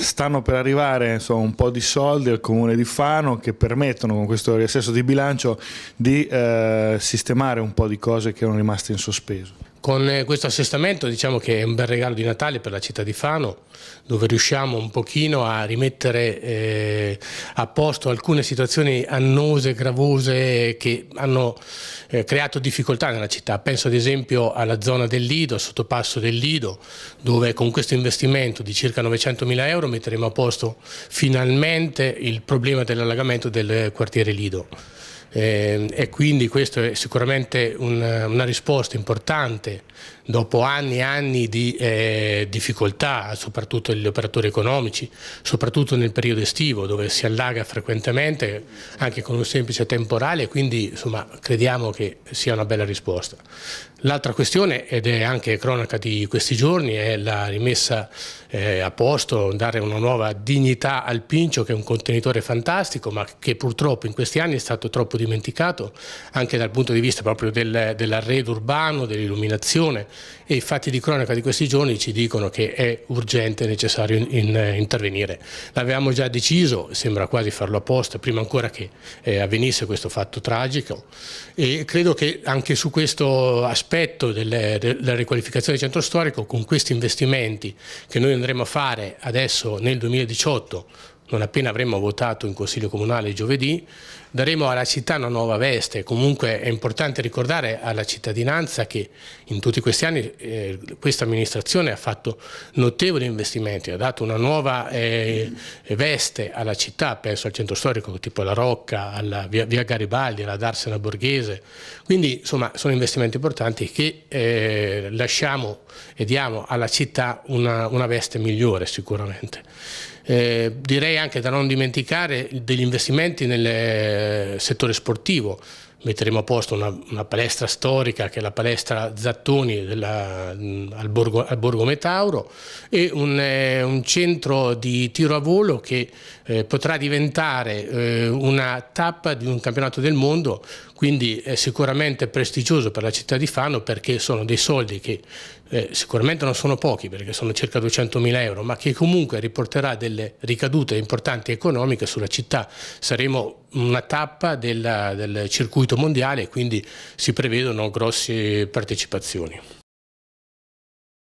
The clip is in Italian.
Stanno per arrivare insomma, un po' di soldi al comune di Fano che permettono con questo riassesso di bilancio di eh, sistemare un po' di cose che erano rimaste in sospeso. Con eh, questo assestamento diciamo che è un bel regalo di Natale per la città di Fano, dove riusciamo un pochino a rimettere eh, a posto alcune situazioni annose, gravose, che hanno eh, creato difficoltà nella città. Penso ad esempio alla zona del Lido, al sottopasso del Lido, dove con questo investimento di circa 900.000 euro metteremo a posto finalmente il problema dell'allagamento del quartiere Lido. Ehm, e quindi questa è sicuramente una, una, risposta importante dopo anni e anni di eh, difficoltà, soprattutto degli operatori economici, soprattutto nel periodo estivo dove si allaga frequentemente anche con un semplice temporale, quindi insomma, crediamo che sia una bella risposta. L'altra questione, ed è anche cronaca di questi giorni, è la rimessa eh, a posto, dare una nuova dignità al Pincio che è un contenitore fantastico ma che purtroppo in questi anni è stato troppo dimenticato anche dal punto di vista proprio del, dell'arredo urbano, dell'illuminazione e i fatti di cronaca di questi giorni ci dicono che è urgente e necessario in, in, eh, intervenire. L'avevamo già deciso, sembra quasi farlo apposta, prima ancora che eh, avvenisse questo fatto tragico e credo che anche su questo aspetto della riqualificazione del centro storico, con questi investimenti che noi andremo a fare adesso nel 2018, non appena avremo votato in Consiglio Comunale giovedì, daremo alla città una nuova veste. Comunque è importante ricordare alla cittadinanza che in tutti questi anni eh, questa amministrazione ha fatto notevoli investimenti, ha dato una nuova eh, veste alla città, penso al centro storico tipo la Rocca, alla via, via Garibaldi, alla Darsena Borghese. Quindi insomma sono investimenti importanti che eh, lasciamo e diamo alla città una, una veste migliore sicuramente. Eh, direi anche da non dimenticare degli investimenti nel eh, settore sportivo metteremo a posto una, una, palestra storica che è la palestra Zattoni della, al, Borgo, al, Borgo, Metauro e un, eh, un, centro di tiro a volo che eh, potrà diventare eh, una tappa di un campionato del mondo, quindi è sicuramente prestigioso per la città di Fano perché sono dei soldi che eh, sicuramente non sono pochi perché sono circa 200.000 euro, ma che comunque riporterà delle ricadute importanti economiche sulla città. Saremo una tappa della, del circuito mondiale e quindi si prevedono grosse partecipazioni.